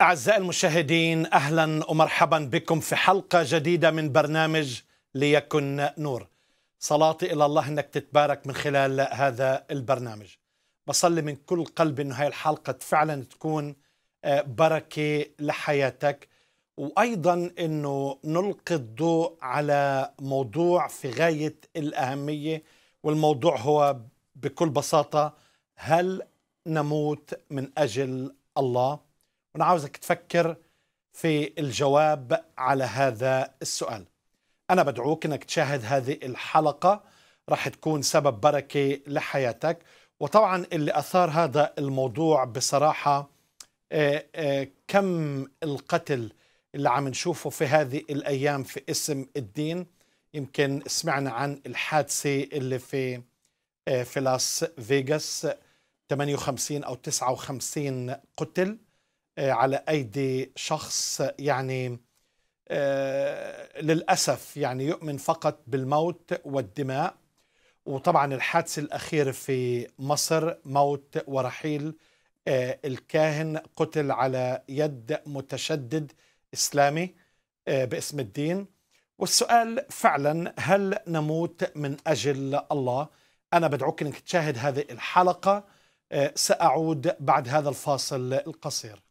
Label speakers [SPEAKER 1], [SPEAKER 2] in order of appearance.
[SPEAKER 1] أعزائي المشاهدين أهلا ومرحبا بكم في حلقة جديدة من برنامج ليكن نور صلاتي إلى الله أنك تتبارك من خلال هذا البرنامج بصلي من كل قلب أن هاي الحلقة فعلا تكون آه، بركة لحياتك وأيضا أنه نلقي الضوء على موضوع في غاية الأهمية والموضوع هو بكل بساطة هل نموت من أجل الله؟ وانا عاوزك تفكر في الجواب على هذا السؤال انا بدعوك انك تشاهد هذه الحلقه راح تكون سبب بركه لحياتك وطبعا اللي اثار هذا الموضوع بصراحه آه، آه، كم القتل اللي عم نشوفه في هذه الايام في اسم الدين يمكن سمعنا عن الحادثه اللي في آه، في لاس فيغاس 58 او 59 قتل آه، على ايدي شخص يعني آه، للاسف يعني يؤمن فقط بالموت والدماء وطبعا الحادث الاخير في مصر موت ورحيل آه، الكاهن قتل على يد متشدد اسلامي باسم الدين والسؤال فعلا هل نموت من اجل الله؟ انا بدعوك انك تشاهد هذه الحلقه ساعود بعد هذا الفاصل القصير.